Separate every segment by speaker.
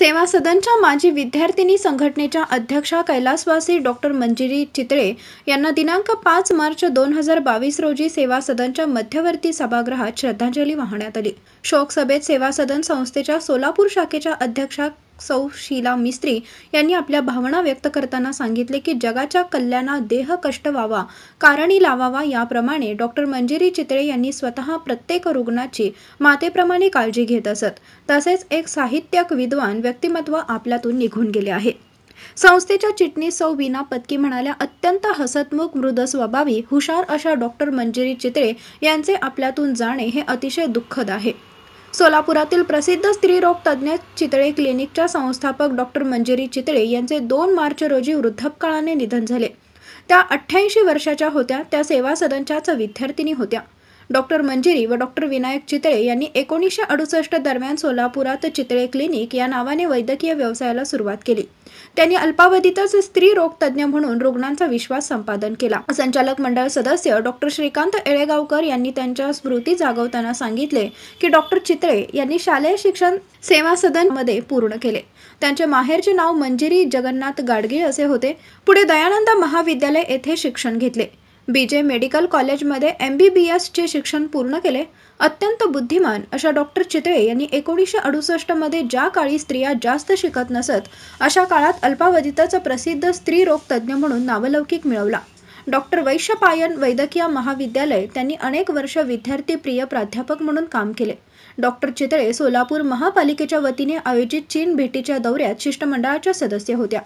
Speaker 1: सेवा सदनच्या माजी विद्यार्थिनी संघटनेच्या अध्यक्षा कैलासवासी डॉक्टर मंजिरी चित्रे यांना दिनांक पाच मार्च दोन हजार बावीस रोजी सेवा सदनच्या मध्यवर्ती सभागृहात श्रद्धांजली वाहण्यात आली शोक सभेत सेवा सदन संस्थेच्या सोलापूर शाखेच्या अध्यक्षा सौ शीला मिस्त्री यांनी आपल्या भावना व्यक्त करताना सांगितले की जगाच्या कल्याणा देह कष्ट व्हावा कारणी लावावा याप्रमाणे डॉक्टर मंजिरी चितळे यांनी स्वतः प्रत्येक रुग्णाची मातेप्रमाणे काळजी घेत असत तसेच एक साहित्यक विद्वान व्यक्तिमत्व आपल्यातून निघून गेले आहे संस्थेच्या चिटणीस सौ विना पत्की म्हणाल्या अत्यंत हसतमुख मृद स्वभावी हुशार अशा डॉक्टर मंजिरी चितळे यांचे आपल्यातून जाणे हे अतिशय दुःखद आहे सोलापुरातील प्रसिद्ध स्त्रीरोग तज्ज्ञ चितळे क्लिनिकच्या संस्थापक डॉक्टर मंजिरी चितळे यांचे दोन मार्च रोजी वृद्धपकाळाने निधन झाले त्या अठ्ठ्याऐंशी वर्षाच्या होत्या त्या सेवा सदनच्याच विद्यार्थिनी होत्या डॉक्टर मंजिरी व डॉक्टर विनायक चितळे यांनी एकोणीसशे अडुसष्ट दरम्यान सोलापुरात चितळे क्लिनिक या नावाने वैद्यकीय व्यवसायाला सुरुवात केली त्यांनी अल्पावधीतच स्त्री रोग तज्ज्ञ म्हणून रुग्णांचा विश्वास संपादन केला संचालक मंडळ सदस्य डॉक्टर श्रीकांत एळेगावकर यांनी त्यांच्या स्मृती जागवताना सांगितले की डॉक्टर चितळे यांनी शालेय शिक्षण सेवा सदन मध्ये पूर्ण केले त्यांचे माहेरचे नाव मंजिरी जगन्नाथ गाडगे असे होते पुढे दयानंद महाविद्यालय येथे शिक्षण घेतले बी जे मेडिकल कॉलेजमध्ये एम बी बी एसचे शिक्षण पूर्ण केले अत्यंत बुद्धिमान अशा डॉक्टर चितळे यांनी एकोणीसशे अडुसष्टमध्ये ज्या काळी स्त्रिया जास्त शिकत नसत अशा काळात अल्पावधीतच प्रसिद्ध रोग तज्ज्ञ म्हणून नावलौकिक मिळवला डॉक्टर वैश्यपायन वैद्यकीय महाविद्यालय त्यांनी अनेक वर्ष विद्यार्थी प्रिय प्राध्यापक म्हणून काम केले डॉक्टर चितळे सोलापूर महापालिकेच्या वतीने आयोजित चीन भेटीच्या दौऱ्यात शिष्टमंडळाच्या सदस्य होत्या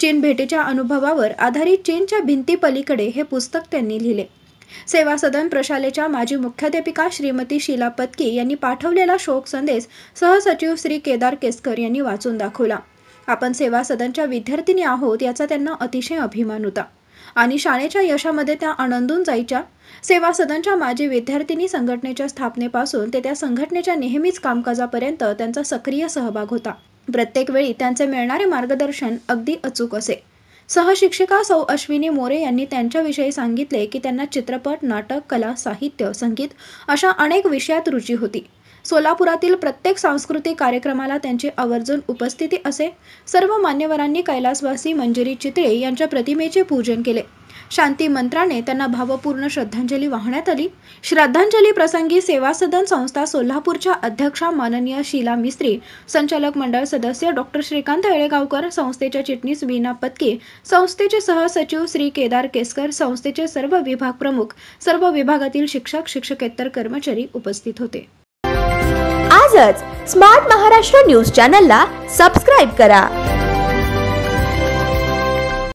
Speaker 1: चीन भेटीच्या अनुभवावर आधारित चीनच्या पलीकडे हे पुस्तक त्यांनी लिहिले सेवा सदन प्रशालेच्या माजी मुख्याध्यापिका श्रीमती शीला पत्की यांनी पाठवलेला शोक संदेश सहसचिव श्री केदार केसकर यांनी वाचून दाखवला आपण सेवा सदनच्या विद्यार्थिनी आहोत याचा त्यांना अतिशय अभिमान होता आणि शाळेच्या यशामध्ये त्या आनंदून जायच्या सेवा सदनच्या माजी विद्यार्थिनी संघटनेच्या स्थापनेपासून ते त्या संघटनेच्या नेहमीच कामकाजापर्यंत त्यांचा सक्रिय सहभाग होता प्रत्येक वेळी त्यांचे मिळणारे मार्गदर्शन अगदी अचूक असे सहशिक्षिका सौ अश्विनी मोरे यांनी त्यांच्याविषयी सांगितले की त्यांना चित्रपट नाटक कला साहित्य संगीत अशा अनेक विषयात रुची होती सोलापुरातील प्रत्येक सांस्कृतिक कार्यक्रमाला त्यांची आवर्जून उपस्थिती असे सर्व मान्यवरांनी कैलासवासी मंजिरी चितळे यांच्या प्रतिमेचे पूजन केले शांती मंत्राने त्यांना भावपूर्ण श्रद्धांजली वाहण्यात आली श्रद्धांजली प्रसंगी सेवा सदन संस्था सोलापूरच्या अध्यक्षा माननीय शीला मिस्त्री संचालक मंडळ सदस्य डॉक्टर श्रीकांत येळेगावकर संस्थेच्या चिटणीस वीना पत्के संस्थेचे सहसचिव श्री केदार केसकर संस्थेचे सर्व विभाग प्रमुख सर्व विभागातील शिक्षक शिक्षकेतर कर्मचारी उपस्थित होते आजच स्मार्ट महाराष्ट्र न्यूज चॅनलला सबस्क्राईब करा